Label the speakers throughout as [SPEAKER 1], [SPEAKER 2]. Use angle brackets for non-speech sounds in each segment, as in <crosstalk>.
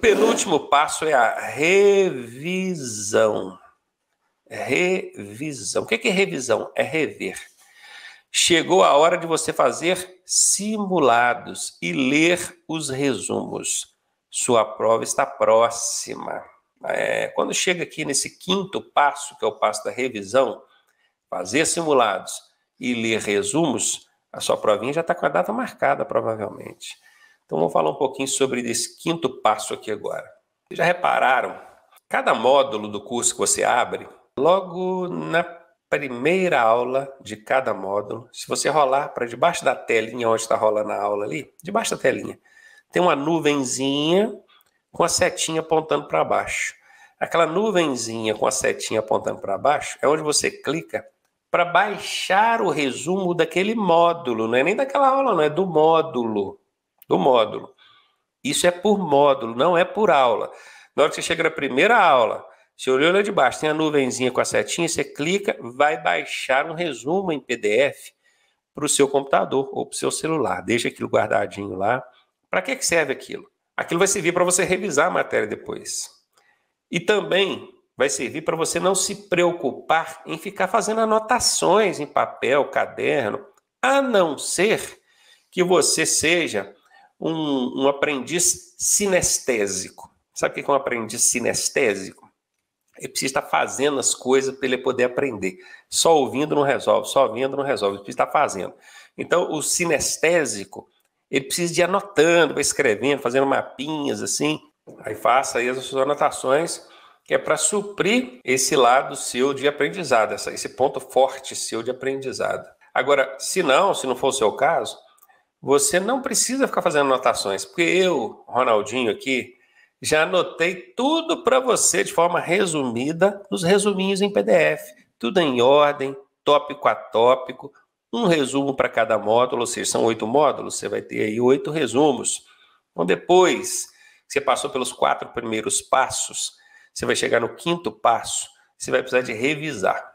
[SPEAKER 1] penúltimo passo é a revisão. Revisão. O é que é revisão? É rever. Chegou a hora de você fazer simulados e ler os resumos. Sua prova está próxima. É, quando chega aqui nesse quinto passo, que é o passo da revisão, fazer simulados e ler resumos, a sua provinha já está com a data marcada, provavelmente. Então vamos falar um pouquinho sobre esse quinto passo aqui agora. Vocês já repararam? Cada módulo do curso que você abre, logo na primeira aula de cada módulo, se você rolar para debaixo da telinha onde está rolando a aula ali, debaixo da telinha, tem uma nuvenzinha com a setinha apontando para baixo. Aquela nuvenzinha com a setinha apontando para baixo é onde você clica para baixar o resumo daquele módulo, não é nem daquela aula, não, é do módulo do módulo. Isso é por módulo, não é por aula. Na hora que você chega na primeira aula, você olhou lá de baixo, tem a nuvenzinha com a setinha, você clica, vai baixar um resumo em PDF para o seu computador ou para o seu celular. Deixa aquilo guardadinho lá. Para que serve aquilo? Aquilo vai servir para você revisar a matéria depois. E também vai servir para você não se preocupar em ficar fazendo anotações em papel, caderno, a não ser que você seja um, um aprendiz sinestésico. Sabe o que é um aprendiz sinestésico? Ele precisa estar fazendo as coisas para ele poder aprender. Só ouvindo não resolve, só ouvindo não resolve, ele precisa estar fazendo. Então, o sinestésico, ele precisa de ir anotando, escrevendo, fazendo mapinhas assim. Aí faça aí as suas anotações, que é para suprir esse lado seu de aprendizado, esse ponto forte seu de aprendizado. Agora, se não, se não for o seu caso, você não precisa ficar fazendo anotações, porque eu, Ronaldinho aqui, já anotei tudo para você de forma resumida nos resuminhos em PDF, tudo em ordem, tópico a tópico, um resumo para cada módulo, ou seja, são oito módulos, você vai ter aí oito resumos. Então, depois que você passou pelos quatro primeiros passos, você vai chegar no quinto passo, você vai precisar de revisar.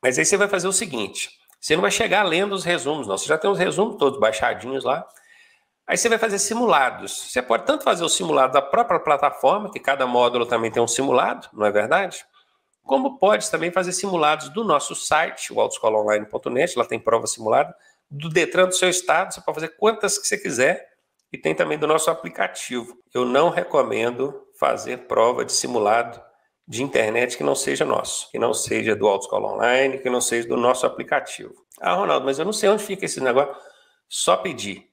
[SPEAKER 1] Mas aí você vai fazer o seguinte: você não vai chegar lendo os resumos, não. Você já tem os resumos todos baixadinhos lá. Aí você vai fazer simulados. Você pode tanto fazer o simulado da própria plataforma, que cada módulo também tem um simulado, não é verdade? Como pode também fazer simulados do nosso site, o autoescolaonline.net, lá tem prova simulada, do Detran do seu estado, você pode fazer quantas que você quiser, e tem também do nosso aplicativo. Eu não recomendo fazer prova de simulado de internet que não seja nosso, que não seja do Autoescola Online, que não seja do nosso aplicativo. Ah, Ronaldo, mas eu não sei onde fica esse negócio. Só pedir.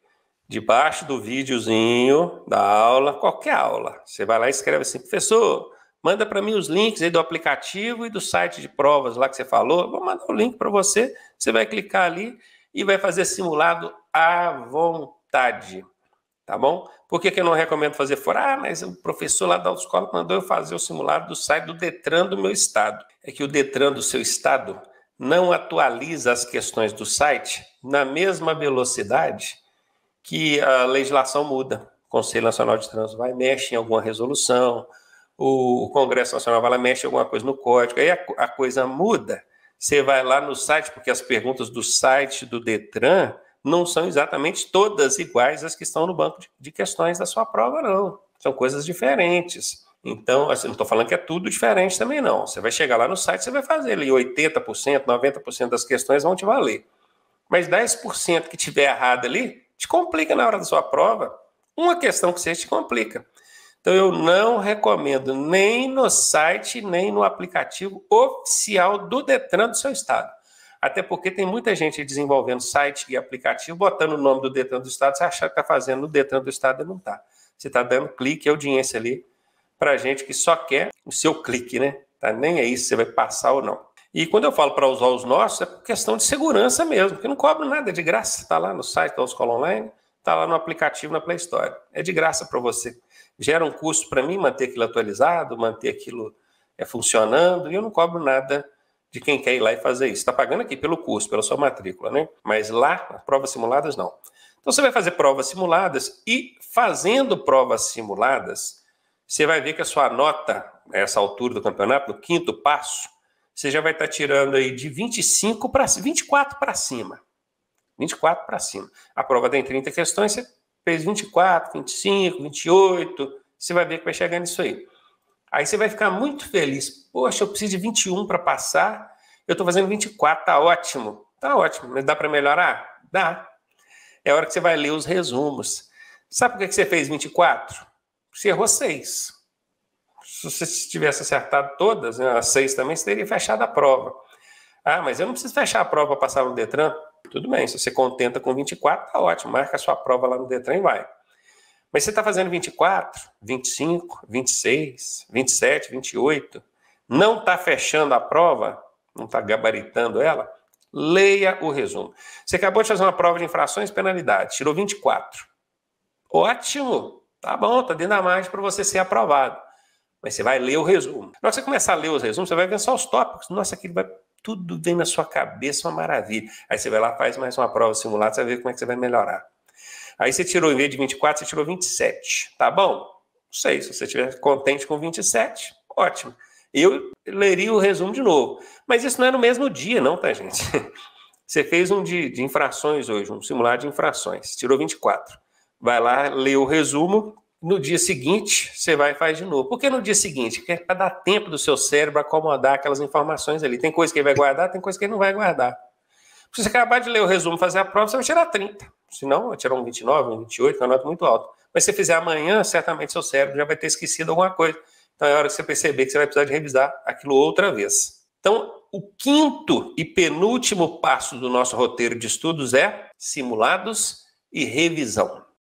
[SPEAKER 1] Debaixo do videozinho da aula, qualquer aula, você vai lá e escreve assim, professor, manda para mim os links aí do aplicativo e do site de provas lá que você falou. vou mandar o link para você, você vai clicar ali e vai fazer simulado à vontade, tá bom? Por que, que eu não recomendo fazer fora? Ah, mas o professor lá da autoescola mandou eu fazer o simulado do site do Detran do meu estado. É que o Detran do seu estado não atualiza as questões do site na mesma velocidade que a legislação muda. O Conselho Nacional de Trânsito vai mexe em alguma resolução, o Congresso Nacional vai lá mexe em alguma coisa no código, aí a, a coisa muda. Você vai lá no site, porque as perguntas do site do Detran não são exatamente todas iguais as que estão no banco de questões da sua prova, não. São coisas diferentes. Então, assim, não estou falando que é tudo diferente também, não. Você vai chegar lá no site, você vai fazer ali 80%, 90% das questões vão te valer. Mas 10% que tiver errado ali, te complica na hora da sua prova. Uma questão que seja te complica. Então, eu não recomendo nem no site, nem no aplicativo oficial do Detran do seu estado. Até porque tem muita gente desenvolvendo site e aplicativo, botando o nome do Detran do Estado, você achar que está fazendo no Detran do Estado e não está. Você está dando clique, audiência ali, para gente que só quer o seu clique, né? Tá nem isso se você vai passar ou não. E quando eu falo para usar os nossos, é questão de segurança mesmo, que não cobro nada, é de graça. Está lá no site da Oscola Online, está lá no aplicativo na Play Store. É de graça para você. Gera um custo para mim manter aquilo atualizado, manter aquilo é, funcionando, e eu não cobro nada de quem quer ir lá e fazer isso. Está pagando aqui pelo curso, pela sua matrícula, né? Mas lá, provas simuladas, não. Então você vai fazer provas simuladas e fazendo provas simuladas, você vai ver que a sua nota, nessa altura do campeonato, no quinto passo, você já vai estar tá tirando aí de 25 para 24 para cima. 24 para cima. A prova tem 30 questões, você fez 24, 25, 28, você vai ver que vai chegando isso aí. Aí você vai ficar muito feliz. Poxa, eu preciso de 21 para passar, eu estou fazendo 24, tá ótimo. Tá ótimo, mas dá para melhorar? Dá. É a hora que você vai ler os resumos. Sabe por que você fez 24? Você errou 6. Se você tivesse acertado todas, né, as 6 também, você teria fechado a prova. Ah, mas eu não preciso fechar a prova para passar no Detran? Tudo bem, se você contenta com 24, tá ótimo. Marca a sua prova lá no Detran e vai. Mas você está fazendo 24, 25, 26, 27, 28, não está fechando a prova, não está gabaritando ela, leia o resumo. Você acabou de fazer uma prova de infrações e penalidades, tirou 24. Ótimo, tá bom, tá dentro da margem para você ser aprovado. Mas você vai ler o resumo. Na hora que você começar a ler os resumos, você vai ver só os tópicos. Nossa, aquilo vai tudo vem na sua cabeça, uma maravilha. Aí você vai lá, faz mais uma prova simulada, você vai ver como é que você vai melhorar. Aí você tirou, em vez de 24, você tirou 27. Tá bom? Não sei. Se você estiver contente com 27, ótimo. Eu leria o resumo de novo. Mas isso não é no mesmo dia, não, tá, gente? <laughs> Você fez um de, de infrações hoje, um simulado de infrações, tirou 24. Vai lá, lê o resumo, no dia seguinte você vai e faz de novo. Por que no dia seguinte? Porque é para dar tempo do seu cérebro acomodar aquelas informações ali. Tem coisa que ele vai guardar, tem coisa que ele não vai guardar. Se você acabar de ler o resumo, fazer a prova, você vai tirar 30. Se não, vai tirar um 29, um 28, é uma nota muito alta. Mas se você fizer amanhã, certamente seu cérebro já vai ter esquecido alguma coisa. Então é hora de você perceber que você vai precisar de revisar aquilo outra vez. Então, o quinto e penúltimo passo do nosso roteiro de estudos é simulados e revisão.